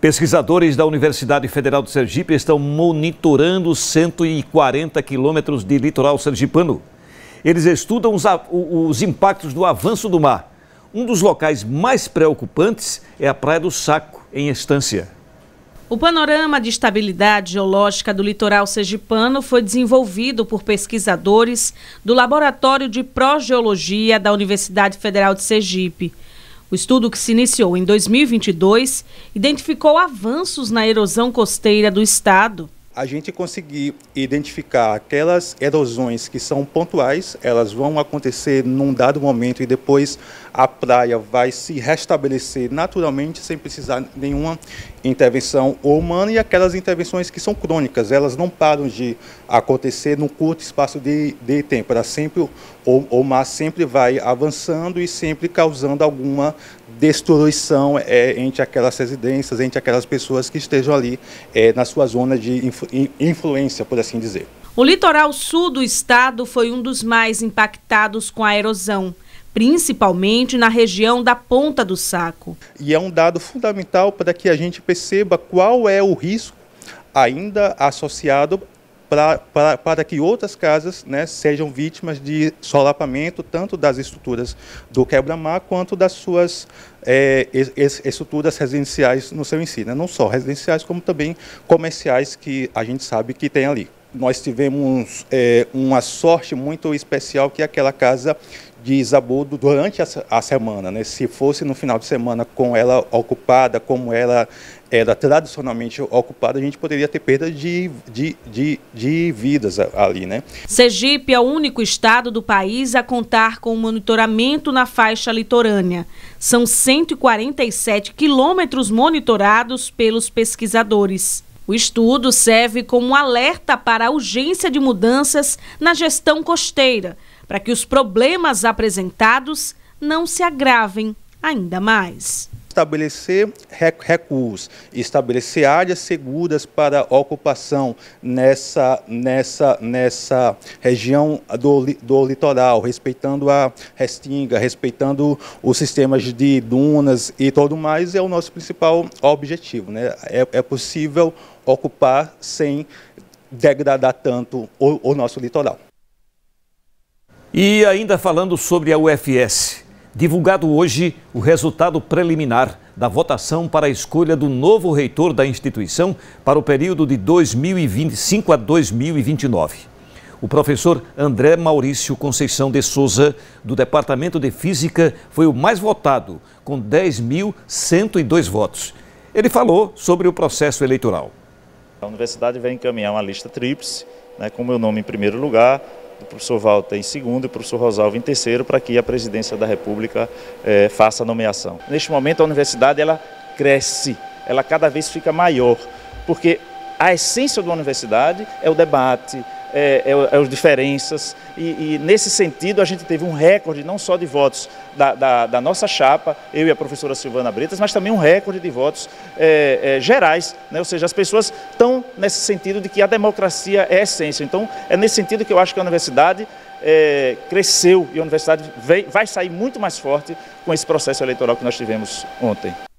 Pesquisadores da Universidade Federal de Sergipe estão monitorando 140 quilômetros de litoral sergipano. Eles estudam os, os, impactos do avanço do mar. Um dos locais mais preocupantes é a Praia do Saco, em Estância. O panorama de estabilidade geológica do litoral sergipano foi desenvolvido por pesquisadores do Laboratório de Progeologia da Universidade Federal de Sergipe. O estudo que se iniciou em 2022 identificou avanços na erosão costeira do estado. A gente conseguir identificar aquelas erosões que são pontuais, elas vão acontecer num dado momento e depois a praia vai se restabelecer naturalmente sem precisar nenhuma intervenção humana e aquelas intervenções que são crônicas, elas não param de acontecer num curto espaço de, de tempo, era sempre o, o mar sempre vai avançando e sempre causando alguma destruição é, entre aquelas residências, entre aquelas pessoas que estejam ali é, na sua zona de influ, influência, por assim dizer. O litoral sul do estado foi um dos mais impactados com a erosão principalmente na região da ponta do saco. E é um dado fundamental para que a gente perceba qual é o risco ainda associado pra, pra, para que outras casas né, sejam vítimas de solapamento, tanto das estruturas do quebra-mar quanto das suas é, estruturas residenciais no seu ensino, né? não só residenciais, como também comerciais que a gente sabe que tem ali nós tivemos é, uma sorte muito especial que é aquela casa de Isaboldo durante a, a semana, né? Se fosse no final de semana com ela ocupada, como ela era tradicionalmente ocupada, a gente poderia ter perda de, de, de, de, vidas ali, né? Sergipe é o único estado do país a contar com monitoramento na faixa litorânea. São 147 quilômetros monitorados pelos pesquisadores. O estudo serve como alerta para a urgência de mudanças na gestão costeira, para que os problemas apresentados não se agravem ainda mais estabelecer recuos, estabelecer áreas seguras para ocupação nessa, nessa, nessa região do, do litoral, respeitando a restinga, respeitando os sistemas de dunas e tudo mais, é o nosso principal objetivo. Né? É, é possível ocupar sem degradar tanto o, o nosso litoral. E ainda falando sobre a UFS, divulgado hoje o resultado preliminar da votação para a escolha do novo reitor da instituição para o período de 2025 a 2029. O professor André Maurício Conceição de Souza, do Departamento de Física, foi o mais votado, com 10.102 votos. Ele falou sobre o processo eleitoral. A universidade vai encaminhar uma lista tríplice, né, com meu nome em primeiro lugar, o professor Walter em segundo e o professor Rosalvo em terceiro, para que a presidência da República eh, faça a nomeação. Neste momento, a universidade ela cresce, ela cada vez fica maior, porque a essência da universidade é o debate, é, é, as é diferenças. E, e, nesse sentido, a gente teve um recorde não só de votos da, da, da, nossa chapa, eu e a professora Silvana Bretas, mas também um recorde de votos é, é gerais. Né? Ou seja, as pessoas estão nesse sentido de que a democracia é a essência. Então, é nesse sentido que eu acho que a universidade é, cresceu e a universidade vai sair muito mais forte com esse processo eleitoral que nós tivemos ontem.